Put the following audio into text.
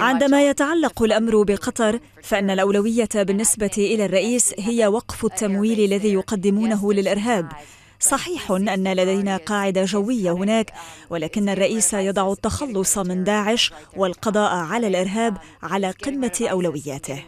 عندما يتعلق الأمر بقطر فإن الأولوية بالنسبة إلى الرئيس هي وقف التمويل الذي يقدمونه للإرهاب صحيح أن لدينا قاعدة جوية هناك ولكن الرئيس يضع التخلص من داعش والقضاء على الإرهاب على قمة أولوياته